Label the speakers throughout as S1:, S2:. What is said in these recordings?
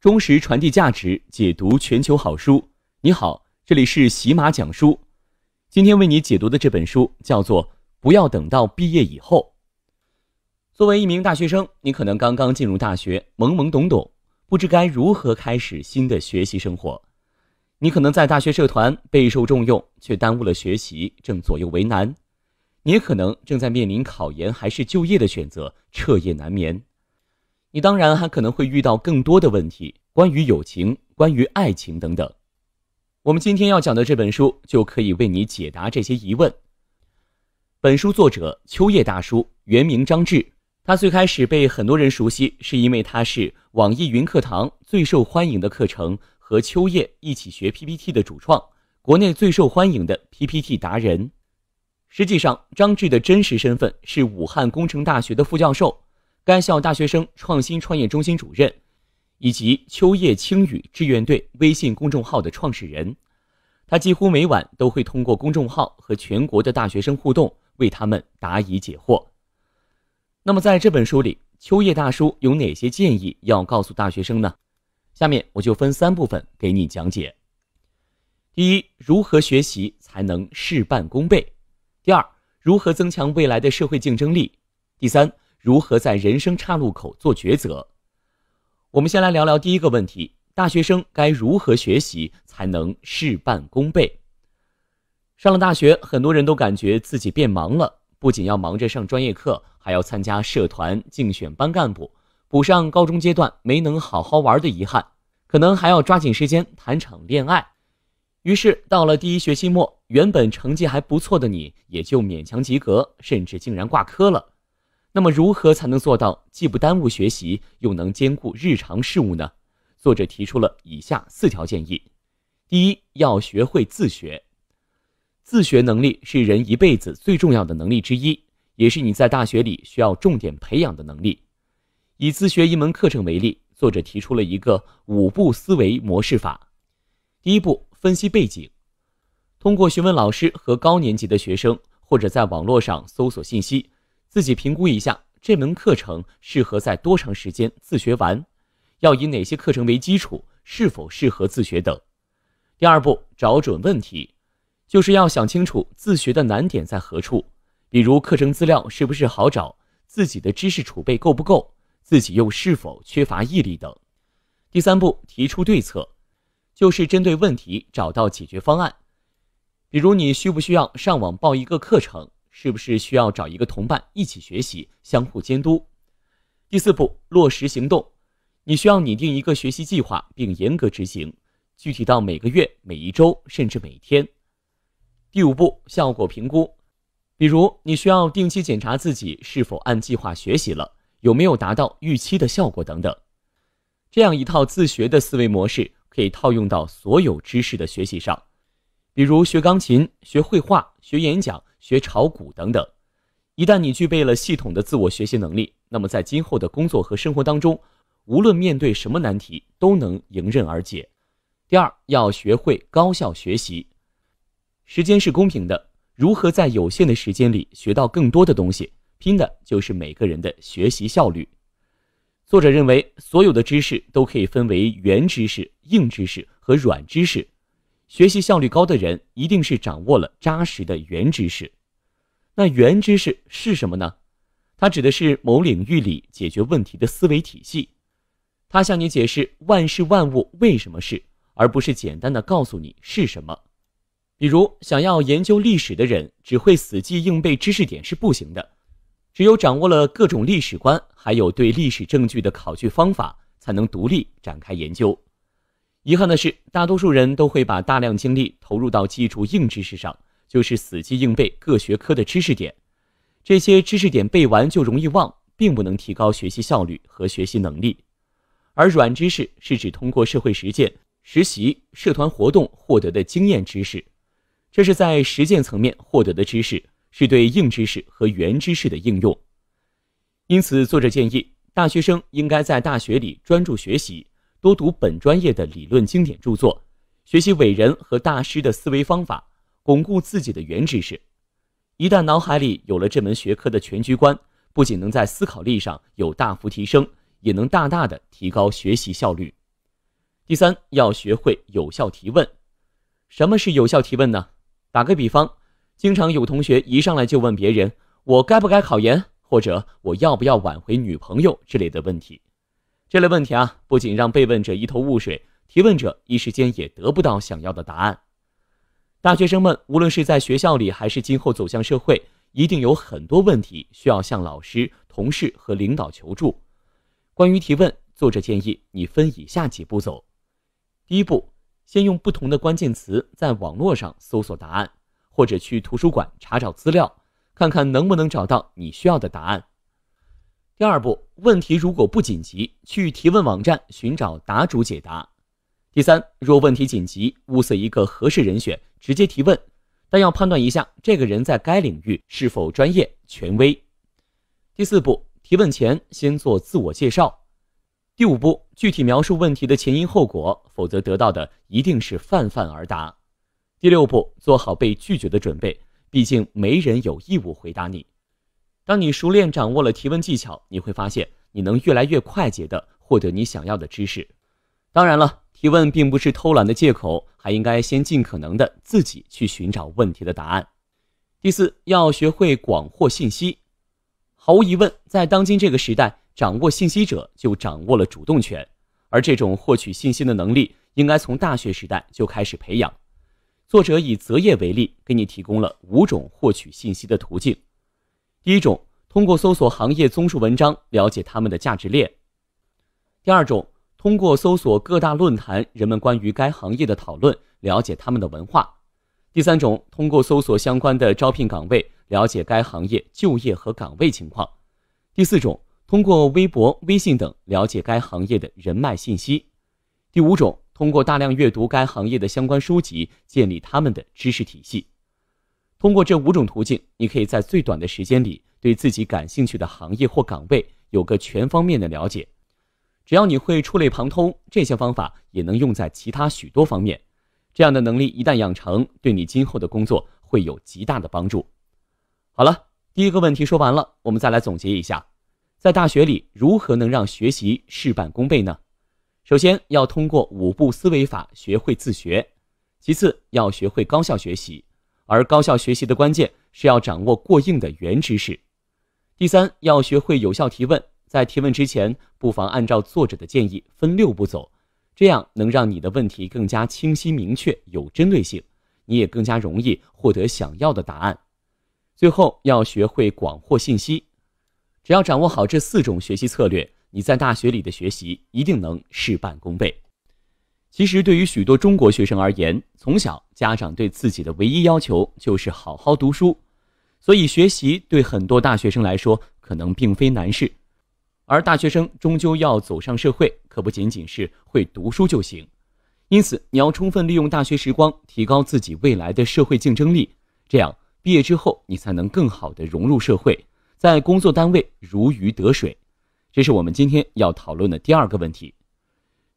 S1: 忠实传递价值，解读全球好书。你好，这里是喜马讲书。今天为你解读的这本书叫做《不要等到毕业以后》。作为一名大学生，你可能刚刚进入大学，懵懵懂懂，不知该如何开始新的学习生活。你可能在大学社团备受重用，却耽误了学习，正左右为难。你也可能正在面临考研还是就业的选择，彻夜难眠。你当然还可能会遇到更多的问题，关于友情、关于爱情等等。我们今天要讲的这本书就可以为你解答这些疑问。本书作者秋叶大叔，原名张志，他最开始被很多人熟悉是因为他是网易云课堂最受欢迎的课程和秋叶一起学 PPT 的主创，国内最受欢迎的 PPT 达人。实际上，张志的真实身份是武汉工程大学的副教授。该校大学生创新创业中心主任，以及秋叶青羽志愿队微信公众号的创始人，他几乎每晚都会通过公众号和全国的大学生互动，为他们答疑解惑。那么在这本书里，秋叶大叔有哪些建议要告诉大学生呢？下面我就分三部分给你讲解。第一，如何学习才能事半功倍；第二，如何增强未来的社会竞争力；第三。如何在人生岔路口做抉择？我们先来聊聊第一个问题：大学生该如何学习才能事半功倍？上了大学，很多人都感觉自己变忙了，不仅要忙着上专业课，还要参加社团、竞选班干部，补上高中阶段没能好好玩的遗憾，可能还要抓紧时间谈场恋爱。于是到了第一学期末，原本成绩还不错的你，也就勉强及格，甚至竟然挂科了。那么如何才能做到既不耽误学习，又能兼顾日常事务呢？作者提出了以下四条建议：第一，要学会自学。自学能力是人一辈子最重要的能力之一，也是你在大学里需要重点培养的能力。以自学一门课程为例，作者提出了一个五步思维模式法：第一步，分析背景，通过询问老师和高年级的学生，或者在网络上搜索信息。自己评估一下这门课程适合在多长时间自学完，要以哪些课程为基础，是否适合自学等。第二步，找准问题，就是要想清楚自学的难点在何处，比如课程资料是不是好找，自己的知识储备够不够，自己又是否缺乏毅力等。第三步，提出对策，就是针对问题找到解决方案，比如你需不需要上网报一个课程。是不是需要找一个同伴一起学习，相互监督？第四步，落实行动，你需要拟定一个学习计划，并严格执行，具体到每个月、每一周，甚至每天。第五步，效果评估，比如你需要定期检查自己是否按计划学习了，有没有达到预期的效果等等。这样一套自学的思维模式可以套用到所有知识的学习上。比如学钢琴、学绘画、学演讲、学炒股等等。一旦你具备了系统的自我学习能力，那么在今后的工作和生活当中，无论面对什么难题，都能迎刃而解。第二，要学会高效学习。时间是公平的，如何在有限的时间里学到更多的东西，拼的就是每个人的学习效率。作者认为，所有的知识都可以分为原知识、硬知识和软知识。学习效率高的人一定是掌握了扎实的原知识。那原知识是什么呢？它指的是某领域里解决问题的思维体系。它向你解释万事万物为什么是，而不是简单的告诉你是什么。比如，想要研究历史的人，只会死记硬背知识点是不行的。只有掌握了各种历史观，还有对历史证据的考据方法，才能独立展开研究。遗憾的是，大多数人都会把大量精力投入到记住硬知识上，就是死记硬背各学科的知识点。这些知识点背完就容易忘，并不能提高学习效率和学习能力。而软知识是指通过社会实践、实习、社团活动获得的经验知识，这是在实践层面获得的知识，是对硬知识和原知识的应用。因此，作者建议大学生应该在大学里专注学习。多读本专业的理论经典著作，学习伟人和大师的思维方法，巩固自己的原知识。一旦脑海里有了这门学科的全局观，不仅能在思考力上有大幅提升，也能大大的提高学习效率。第三，要学会有效提问。什么是有效提问呢？打个比方，经常有同学一上来就问别人“我该不该考研”或者“我要不要挽回女朋友”这类的问题。这类问题啊，不仅让被问者一头雾水，提问者一时间也得不到想要的答案。大学生们无论是在学校里，还是今后走向社会，一定有很多问题需要向老师、同事和领导求助。关于提问，作者建议你分以下几步走：第一步，先用不同的关键词在网络上搜索答案，或者去图书馆查找资料，看看能不能找到你需要的答案。第二步，问题如果不紧急，去提问网站寻找答主解答。第三，若问题紧急，物色一个合适人选，直接提问，但要判断一下这个人在该领域是否专业权威。第四步，提问前先做自我介绍。第五步，具体描述问题的前因后果，否则得到的一定是泛泛而答。第六步，做好被拒绝的准备，毕竟没人有义务回答你。当你熟练掌握了提问技巧，你会发现你能越来越快捷的获得你想要的知识。当然了，提问并不是偷懒的借口，还应该先尽可能的自己去寻找问题的答案。第四，要学会广获信息。毫无疑问，在当今这个时代，掌握信息者就掌握了主动权，而这种获取信息的能力应该从大学时代就开始培养。作者以择业为例，给你提供了五种获取信息的途径。第一种，通过搜索行业综述文章了解他们的价值链；第二种，通过搜索各大论坛人们关于该行业的讨论了解他们的文化；第三种，通过搜索相关的招聘岗位了解该行业就业和岗位情况；第四种，通过微博、微信等了解该行业的人脉信息；第五种，通过大量阅读该行业的相关书籍建立他们的知识体系。通过这五种途径，你可以在最短的时间里对自己感兴趣的行业或岗位有个全方面的了解。只要你会触类旁通，这些方法也能用在其他许多方面。这样的能力一旦养成，对你今后的工作会有极大的帮助。好了，第一个问题说完了，我们再来总结一下：在大学里如何能让学习事半功倍呢？首先要通过五步思维法学会自学，其次要学会高效学习。而高效学习的关键是要掌握过硬的原知识。第三，要学会有效提问，在提问之前，不妨按照作者的建议分六步走，这样能让你的问题更加清晰明确、有针对性，你也更加容易获得想要的答案。最后，要学会广获信息。只要掌握好这四种学习策略，你在大学里的学习一定能事半功倍。其实，对于许多中国学生而言，从小家长对自己的唯一要求就是好好读书，所以学习对很多大学生来说可能并非难事。而大学生终究要走上社会，可不仅仅是会读书就行。因此，你要充分利用大学时光，提高自己未来的社会竞争力，这样毕业之后你才能更好的融入社会，在工作单位如鱼得水。这是我们今天要讨论的第二个问题。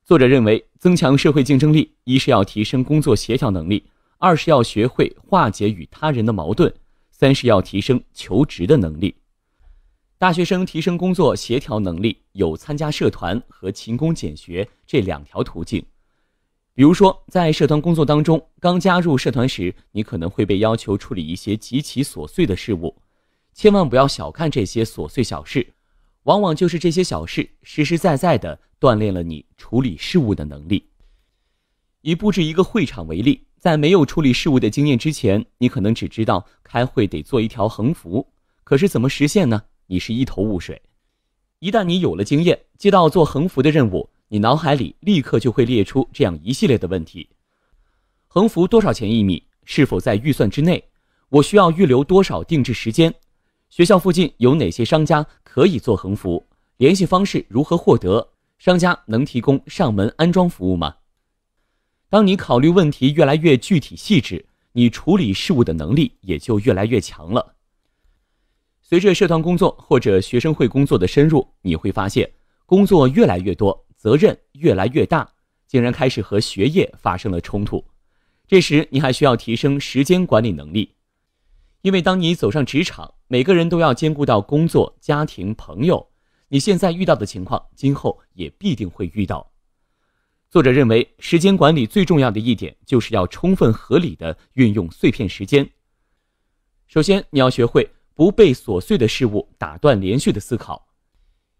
S1: 作者认为，增强社会竞争力，一是要提升工作协调能力，二是要学会化解与他人的矛盾，三是要提升求职的能力。大学生提升工作协调能力有参加社团和勤工俭学这两条途径。比如说，在社团工作当中，刚加入社团时，你可能会被要求处理一些极其琐碎的事物，千万不要小看这些琐碎小事，往往就是这些小事，实实在在的。锻炼了你处理事物的能力。以布置一个会场为例，在没有处理事务的经验之前，你可能只知道开会得做一条横幅，可是怎么实现呢？你是一头雾水。一旦你有了经验，接到做横幅的任务，你脑海里立刻就会列出这样一系列的问题：横幅多少钱一米？是否在预算之内？我需要预留多少定制时间？学校附近有哪些商家可以做横幅？联系方式如何获得？商家能提供上门安装服务吗？当你考虑问题越来越具体细致，你处理事务的能力也就越来越强了。随着社团工作或者学生会工作的深入，你会发现工作越来越多，责任越来越大，竟然开始和学业发生了冲突。这时，你还需要提升时间管理能力，因为当你走上职场，每个人都要兼顾到工作、家庭、朋友。你现在遇到的情况，今后也必定会遇到。作者认为，时间管理最重要的一点就是要充分合理的运用碎片时间。首先，你要学会不被琐碎的事物打断连续的思考；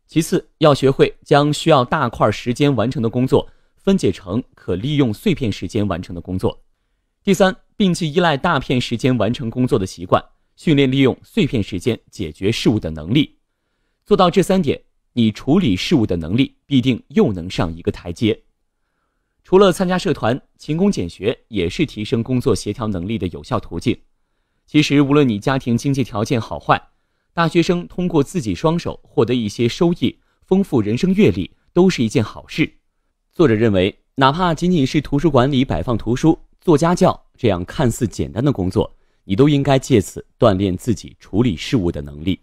S1: 其次，要学会将需要大块时间完成的工作分解成可利用碎片时间完成的工作；第三，摒弃依赖大片时间完成工作的习惯，训练利用碎片时间解决事物的能力。做到这三点，你处理事务的能力必定又能上一个台阶。除了参加社团、勤工俭学，也是提升工作协调能力的有效途径。其实，无论你家庭经济条件好坏，大学生通过自己双手获得一些收益，丰富人生阅历，都是一件好事。作者认为，哪怕仅仅是图书馆里摆放图书、做家教这样看似简单的工作，你都应该借此锻炼自己处理事务的能力。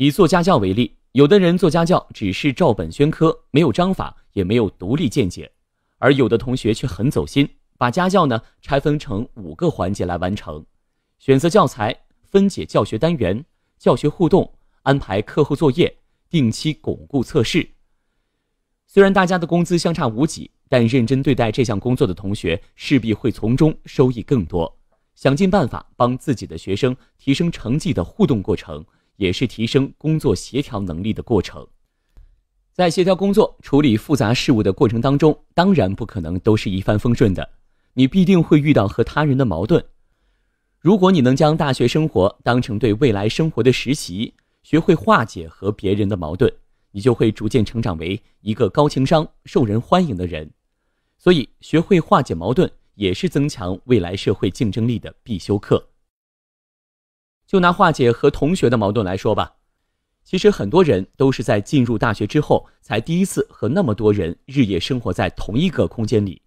S1: 以做家教为例，有的人做家教只是照本宣科，没有章法，也没有独立见解；而有的同学却很走心，把家教呢拆分成五个环节来完成：选择教材、分解教学单元、教学互动、安排课后作业、定期巩固测试。虽然大家的工资相差无几，但认真对待这项工作的同学势必会从中收益更多，想尽办法帮自己的学生提升成绩的互动过程。也是提升工作协调能力的过程，在协调工作、处理复杂事务的过程当中，当然不可能都是一帆风顺的，你必定会遇到和他人的矛盾。如果你能将大学生活当成对未来生活的实习，学会化解和别人的矛盾，你就会逐渐成长为一个高情商、受人欢迎的人。所以，学会化解矛盾也是增强未来社会竞争力的必修课。就拿化解和同学的矛盾来说吧，其实很多人都是在进入大学之后，才第一次和那么多人日夜生活在同一个空间里。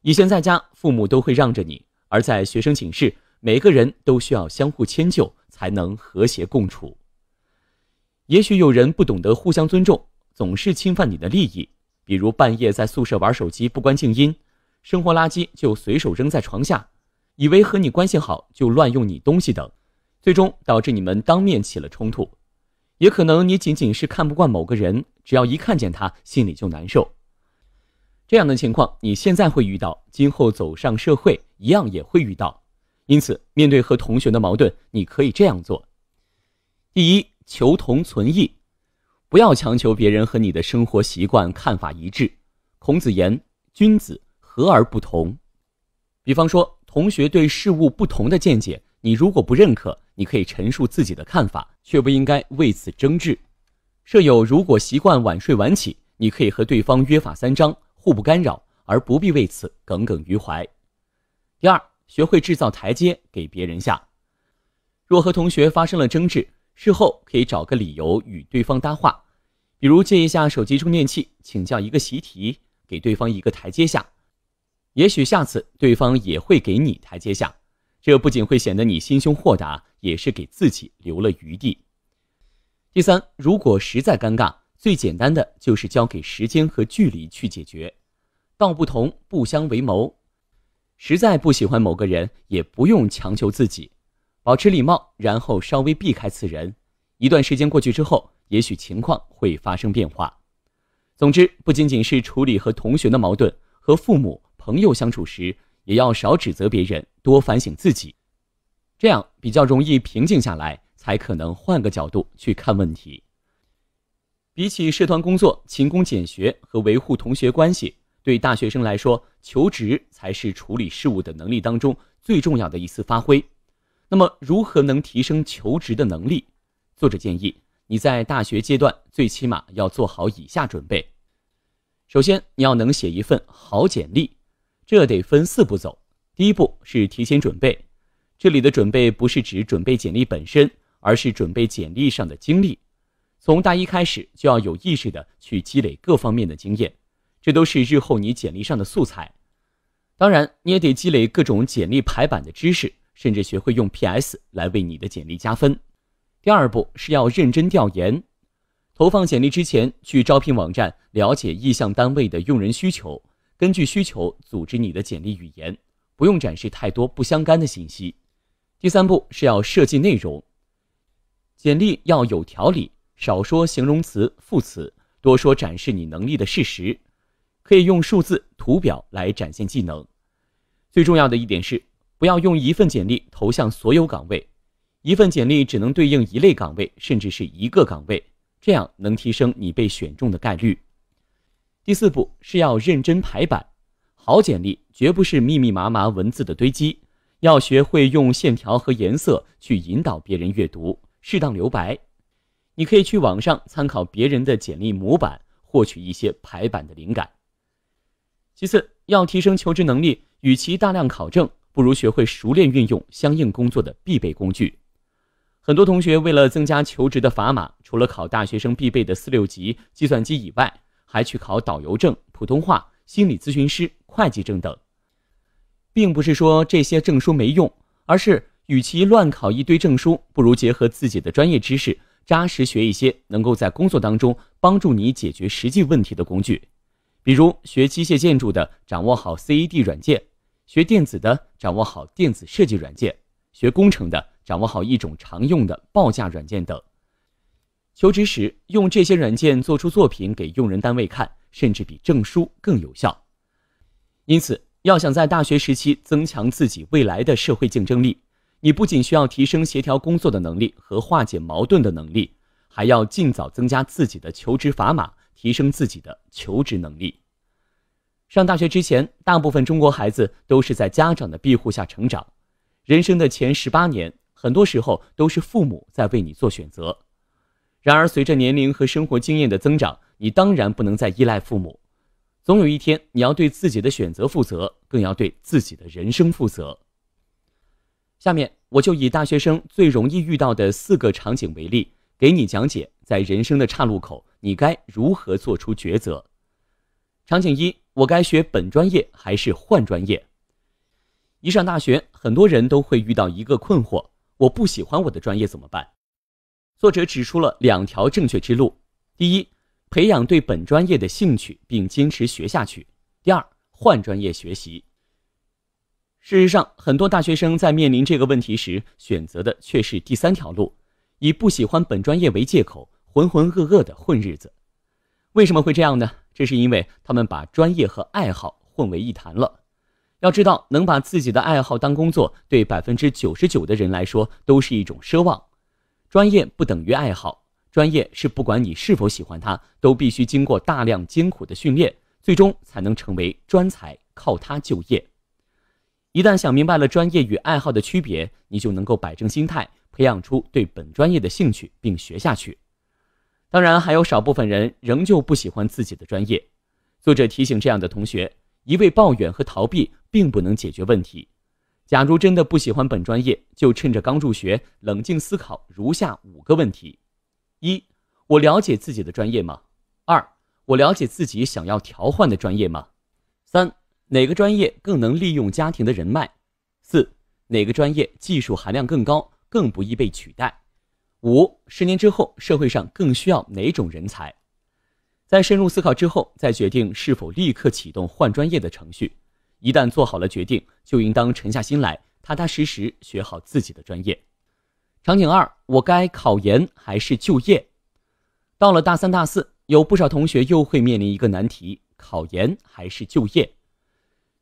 S1: 以前在家，父母都会让着你；而在学生寝室，每个人都需要相互迁就，才能和谐共处。也许有人不懂得互相尊重，总是侵犯你的利益，比如半夜在宿舍玩手机不关静音，生活垃圾就随手扔在床下，以为和你关系好就乱用你东西等。最终导致你们当面起了冲突，也可能你仅仅是看不惯某个人，只要一看见他，心里就难受。这样的情况你现在会遇到，今后走上社会一样也会遇到。因此，面对和同学的矛盾，你可以这样做：第一，求同存异，不要强求别人和你的生活习惯、看法一致。孔子言：“君子和而不同。”比方说，同学对事物不同的见解。你如果不认可，你可以陈述自己的看法，却不应该为此争执。舍友如果习惯晚睡晚起，你可以和对方约法三章，互不干扰，而不必为此耿耿于怀。第二，学会制造台阶给别人下。若和同学发生了争执，事后可以找个理由与对方搭话，比如借一下手机充电器，请教一个习题，给对方一个台阶下，也许下次对方也会给你台阶下。这不仅会显得你心胸豁达，也是给自己留了余地。第三，如果实在尴尬，最简单的就是交给时间和距离去解决，道不同不相为谋。实在不喜欢某个人，也不用强求自己，保持礼貌，然后稍微避开此人。一段时间过去之后，也许情况会发生变化。总之，不仅仅是处理和同学的矛盾，和父母、朋友相处时。也要少指责别人，多反省自己，这样比较容易平静下来，才可能换个角度去看问题。比起社团工作、勤工俭学和维护同学关系，对大学生来说，求职才是处理事务的能力当中最重要的一次发挥。那么，如何能提升求职的能力？作者建议你在大学阶段最起码要做好以下准备：首先，你要能写一份好简历。这得分四步走，第一步是提前准备，这里的准备不是指准备简历本身，而是准备简历上的经历。从大一开始就要有意识的去积累各方面的经验，这都是日后你简历上的素材。当然，你也得积累各种简历排版的知识，甚至学会用 PS 来为你的简历加分。第二步是要认真调研，投放简历之前去招聘网站了解意向单位的用人需求。根据需求组织你的简历语言，不用展示太多不相干的信息。第三步是要设计内容，简历要有条理，少说形容词、副词，多说展示你能力的事实，可以用数字、图表来展现技能。最重要的一点是，不要用一份简历投向所有岗位，一份简历只能对应一类岗位，甚至是一个岗位，这样能提升你被选中的概率。第四步是要认真排版，好简历绝不是密密麻麻文字的堆积，要学会用线条和颜色去引导别人阅读，适当留白。你可以去网上参考别人的简历模板，获取一些排版的灵感。其次，要提升求职能力，与其大量考证，不如学会熟练运用相应工作的必备工具。很多同学为了增加求职的砝码，除了考大学生必备的四六级、计算机以外，还去考导游证、普通话、心理咨询师、会计证等，并不是说这些证书没用，而是与其乱考一堆证书，不如结合自己的专业知识，扎实学一些能够在工作当中帮助你解决实际问题的工具。比如学机械建筑的，掌握好 CAD 软件；学电子的，掌握好电子设计软件；学工程的，掌握好一种常用的报价软件等。求职时用这些软件做出作品给用人单位看，甚至比证书更有效。因此，要想在大学时期增强自己未来的社会竞争力，你不仅需要提升协调工作的能力和化解矛盾的能力，还要尽早增加自己的求职砝码，提升自己的求职能力。上大学之前，大部分中国孩子都是在家长的庇护下成长，人生的前十八年，很多时候都是父母在为你做选择。然而，随着年龄和生活经验的增长，你当然不能再依赖父母。总有一天，你要对自己的选择负责，更要对自己的人生负责。下面，我就以大学生最容易遇到的四个场景为例，给你讲解在人生的岔路口，你该如何做出抉择。场景一：我该学本专业还是换专业？一上大学，很多人都会遇到一个困惑：我不喜欢我的专业怎么办？作者指出了两条正确之路：第一，培养对本专业的兴趣并坚持学下去；第二，换专业学习。事实上，很多大学生在面临这个问题时，选择的却是第三条路，以不喜欢本专业为借口，浑浑噩噩地混日子。为什么会这样呢？这是因为他们把专业和爱好混为一谈了。要知道，能把自己的爱好当工作，对百分之九十九的人来说都是一种奢望。专业不等于爱好，专业是不管你是否喜欢它，都必须经过大量艰苦的训练，最终才能成为专才，靠它就业。一旦想明白了专业与爱好的区别，你就能够摆正心态，培养出对本专业的兴趣，并学下去。当然，还有少部分人仍旧不喜欢自己的专业，作者提醒这样的同学，一味抱怨和逃避并不能解决问题。假如真的不喜欢本专业，就趁着刚入学，冷静思考如下五个问题：一、我了解自己的专业吗？二、我了解自己想要调换的专业吗？三、哪个专业更能利用家庭的人脉？四、哪个专业技术含量更高，更不易被取代？五、十年之后社会上更需要哪种人才？在深入思考之后，再决定是否立刻启动换专业的程序。一旦做好了决定，就应当沉下心来，踏踏实实学好自己的专业。场景二：我该考研还是就业？到了大三、大四，有不少同学又会面临一个难题：考研还是就业？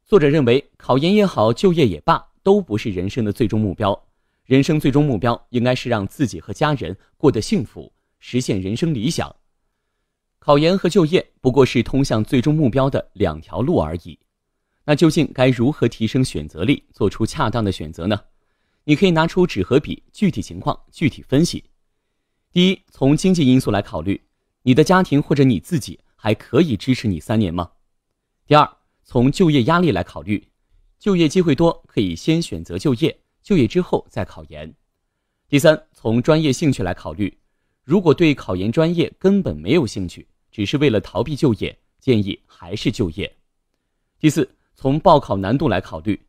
S1: 作者认为，考研也好，就业也罢，都不是人生的最终目标。人生最终目标应该是让自己和家人过得幸福，实现人生理想。考研和就业不过是通向最终目标的两条路而已。那究竟该如何提升选择力，做出恰当的选择呢？你可以拿出纸和笔，具体情况具体分析。第一，从经济因素来考虑，你的家庭或者你自己还可以支持你三年吗？第二，从就业压力来考虑，就业机会多，可以先选择就业，就业之后再考研。第三，从专业兴趣来考虑，如果对考研专业根本没有兴趣，只是为了逃避就业，建议还是就业。第四。从报考难度来考虑，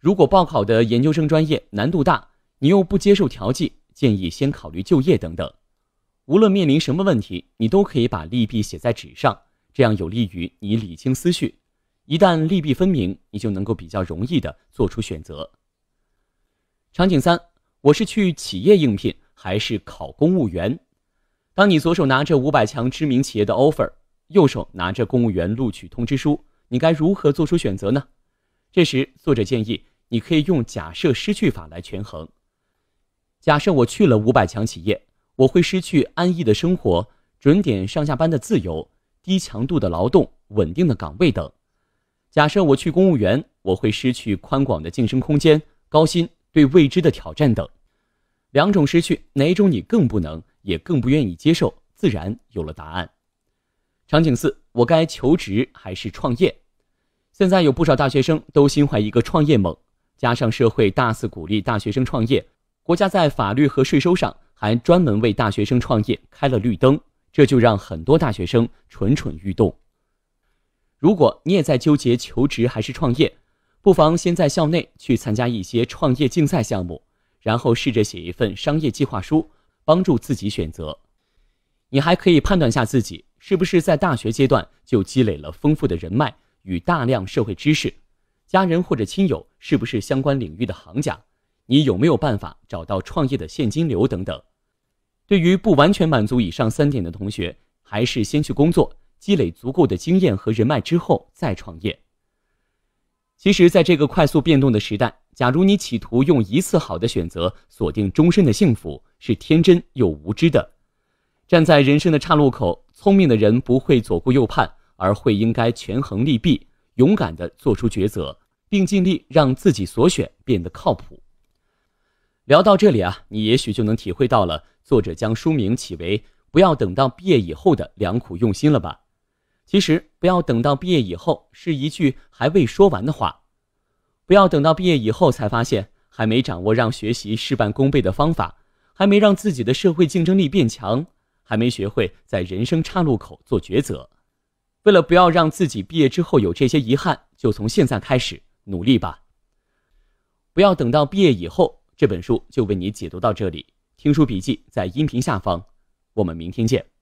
S1: 如果报考的研究生专业难度大，你又不接受调剂，建议先考虑就业等等。无论面临什么问题，你都可以把利弊写在纸上，这样有利于你理清思绪。一旦利弊分明，你就能够比较容易地做出选择。场景三：我是去企业应聘还是考公务员？当你左手拿着五百强知名企业的 offer，右手拿着公务员录取通知书。你该如何做出选择呢？这时，作者建议你可以用假设失去法来权衡。假设我去了五百强企业，我会失去安逸的生活、准点上下班的自由、低强度的劳动、稳定的岗位等；假设我去公务员，我会失去宽广的晋升空间、高薪、对未知的挑战等。两种失去，哪种你更不能，也更不愿意接受，自然有了答案。场景四：我该求职还是创业？现在有不少大学生都心怀一个创业梦，加上社会大肆鼓励大学生创业，国家在法律和税收上还专门为大学生创业开了绿灯，这就让很多大学生蠢蠢欲动。如果你也在纠结求职还是创业，不妨先在校内去参加一些创业竞赛项目，然后试着写一份商业计划书，帮助自己选择。你还可以判断下自己。是不是在大学阶段就积累了丰富的人脉与大量社会知识？家人或者亲友是不是相关领域的行家？你有没有办法找到创业的现金流等等？对于不完全满足以上三点的同学，还是先去工作，积累足够的经验和人脉之后再创业。其实，在这个快速变动的时代，假如你企图用一次好的选择锁定终身的幸福，是天真又无知的。站在人生的岔路口。聪明的人不会左顾右盼，而会应该权衡利弊，勇敢地做出抉择，并尽力让自己所选变得靠谱。聊到这里啊，你也许就能体会到了作者将书名起为“不要等到毕业以后”的良苦用心了吧？其实“不要等到毕业以后”是一句还未说完的话，不要等到毕业以后才发现还没掌握让学习事半功倍的方法，还没让自己的社会竞争力变强。还没学会在人生岔路口做抉择，为了不要让自己毕业之后有这些遗憾，就从现在开始努力吧。不要等到毕业以后。这本书就为你解读到这里，听书笔记在音频下方，我们明天见。